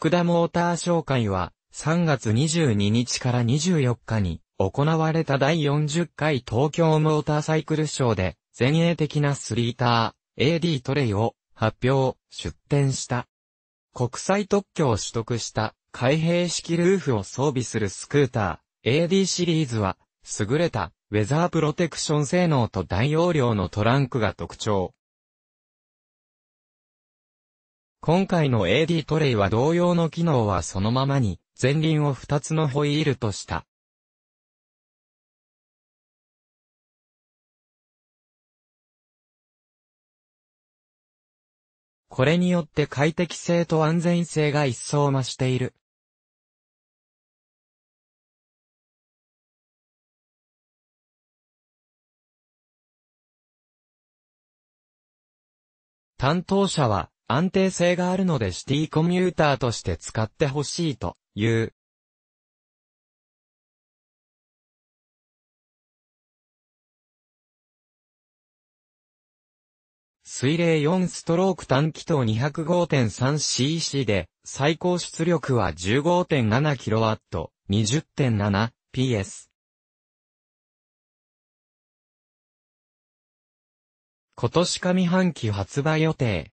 福田モーター商会は、3月22日から24日に、行われた第40回東京モーターサイクルショーで、前衛的なスリーター、AD トレイを発表、出展した。国際特許を取得した開閉式ルーフを装備するスクーター AD シリーズは優れたウェザープロテクション性能と大容量のトランクが特徴。今回の AD トレイは同様の機能はそのままに、前輪を2つのホイールとした。これによって快適性と安全性が一層増している。担当者は、安定性があるのでシティコミューターとして使ってほしいという。水冷4ストローク短気筒 205.3cc で、最高出力は 15.7kW、20.7PS。今年上半期発売予定。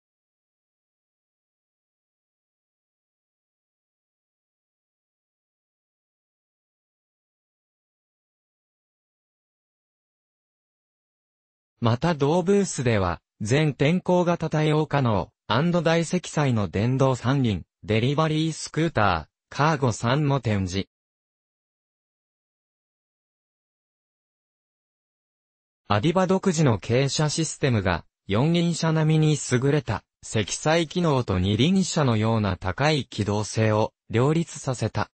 また同ブースでは、全天候型対応可能、大積載の電動三輪、デリバリースクーター、カーゴ3も展示。アディバ独自の傾斜システムが、四輪車並みに優れた、積載機能と二輪車のような高い機動性を両立させた。